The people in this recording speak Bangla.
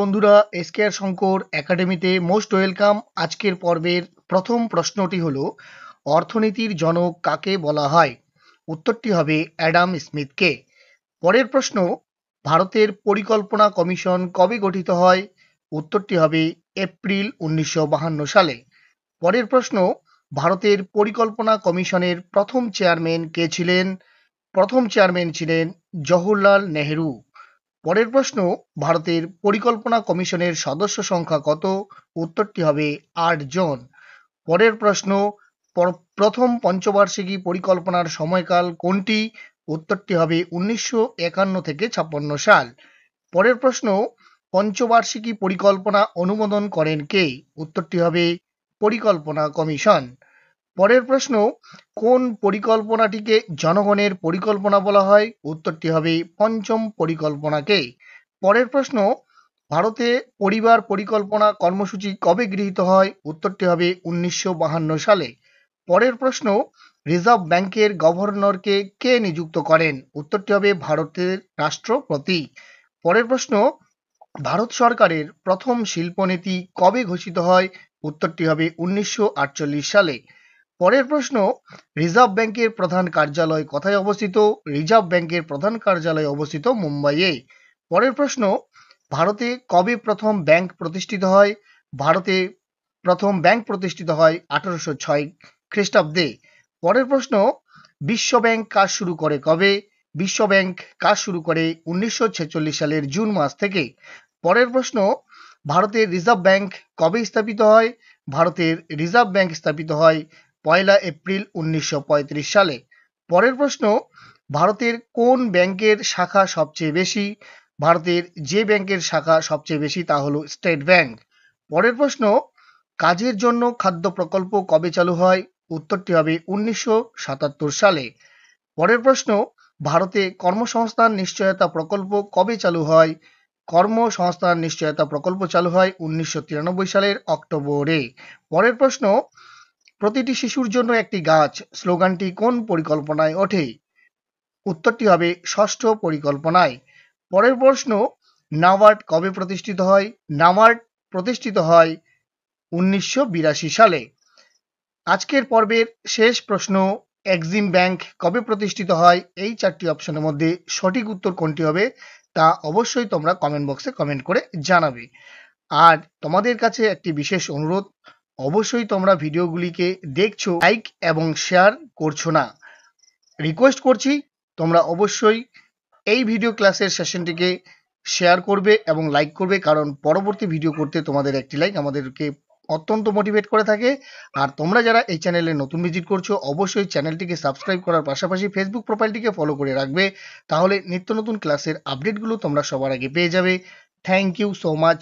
বন্ধুরা আর শঙ্কর একাডেমিতে মোস্ট ওয়েলকাম আজকের পর্বের প্রথম প্রশ্নটি হল অর্থনীতির জনক কাকে বলা হয় উত্তরটি হবে অ্যাডাম স্মিথকে পরের প্রশ্ন ভারতের পরিকল্পনা কমিশন কবে গঠিত হয় উত্তরটি হবে এপ্রিল উনিশশো সালে পরের প্রশ্ন ভারতের পরিকল্পনা কমিশনের প্রথম চেয়ারম্যান কে ছিলেন প্রথম চেয়ারম্যান ছিলেন জওহরলাল নেহেরু পরের প্রশ্ন ভারতের পরিকল্পনা কমিশনের সদস্য সংখ্যা কত উত্তরটি হবে আট জন পরের প্রশ্ন প্রথম পঞ্চবার্ষিকী পরিকল্পনার সময়কাল কোনটি উত্তরটি হবে উনিশশো একান্ন থেকে ছাপ্পান্ন সাল পরের প্রশ্ন পঞ্চবার্ষিকী পরিকল্পনা অনুমোদন করেন কে উত্তরটি হবে পরিকল্পনা কমিশন পরের প্রশ্ন কোন পরিকল্পনাটিকে জনগণের পরিকল্পনা বলা হয় উত্তরটি হবে পঞ্চম পরিকল্পনাকে পরের প্রশ্ন ভারতে পরিবার পরিকল্পনা কর্মসূচি কবে গৃহীত হয় উত্তরটি হবে উনিশশো সালে পরের প্রশ্ন রিজার্ভ ব্যাংকের গভর্নরকে কে নিযুক্ত করেন উত্তরটি হবে ভারতের রাষ্ট্রপতি পরের প্রশ্ন ভারত সরকারের প্রথম শিল্পনীতি কবে ঘোষিত হয় উত্তরটি হবে উনিশশো সালে পরের প্রশ্ন রিজার্ভ ব্যাংকের প্রধান কার্যালয় কোথায় অবস্থিত রিজার্ভ ব্যাংকের প্রধান কার্যালয় অবস্থিত মুম্বাইয়ে পরের প্রশ্ন ভারতে কবে প্রথম ব্যাংক প্রতিষ্ঠিত হয় ভারতে প্রথম ব্যাংক প্রতিষ্ঠিত হয় আঠারোশো ছয় খ্রিস্টাব্দে পরের প্রশ্ন বিশ্ব ব্যাংক কাজ শুরু করে কবে বিশ্ব ব্যাংক কাজ শুরু করে উনিশশো সালের জুন মাস থেকে পরের প্রশ্ন ভারতের রিজার্ভ ব্যাংক কবে স্থাপিত হয় ভারতের রিজার্ভ ব্যাংক স্থাপিত হয় পয়লা এপ্রিল উনিশশো সালে পরের প্রশ্ন ভারতের কোন ব্যাংকের শাখা সবচেয়ে বেশি ভারতের যে ব্যাংকের শাখা সবচেয়ে বেশি তা হলো স্টেট ব্যাংক পরের প্রশ্ন কাজের জন্য খাদ্য প্রকল্প কবে চালু হয় উত্তরটি হবে উনিশশো সালে পরের প্রশ্ন ভারতে কর্মসংস্থান নিশ্চয়তা প্রকল্প কবে চালু হয় কর্মসংস্থান নিশ্চয়তা প্রকল্প চালু হয় উনিশশো সালের অক্টোবরে পরের প্রশ্ন প্রতিটি শিশুর জন্য একটি গাছ স্লোগানটি কোন পরিকল্পনায় ওঠে উত্তরটি হবে ষষ্ঠ পরিকল্পনায় পরের প্রশ্ন নাবার্ড কবে প্রতিষ্ঠিত হয় নাবার্ড প্রতিষ্ঠিত হয় উনিশশো সালে আজকের পর্বের শেষ প্রশ্ন এক্সিম ব্যাংক কবে প্রতিষ্ঠিত হয় এই চারটি অপশনের মধ্যে সঠিক উত্তর কোনটি হবে তা অবশ্যই তোমরা কমেন্ট বক্সে কমেন্ট করে জানাবে আর তোমাদের কাছে একটি বিশেষ অনুরোধ অবশ্যই তোমরা ভিডিওগুলিকে দেখছো লাইক এবং শেয়ার করছো না রিকোয়েস্ট করছি তোমরা অবশ্যই এই ভিডিও ক্লাসের সেশনটিকে শেয়ার করবে এবং লাইক করবে কারণ পরবর্তী ভিডিও করতে তোমাদের একটি লাইক আমাদেরকে অত্যন্ত মোটিভেট করে থাকে আর তোমরা যারা এই চ্যানেলে নতুন ভিজিট করছো অবশ্যই চ্যানেলটিকে সাবস্ক্রাইব করার পাশাপাশি ফেসবুক প্রোফাইলটিকে ফলো করে রাখবে তাহলে নিত্য নতুন ক্লাসের আপডেটগুলো তোমরা সবার আগে পেয়ে যাবে থ্যাংক ইউ সো মাচ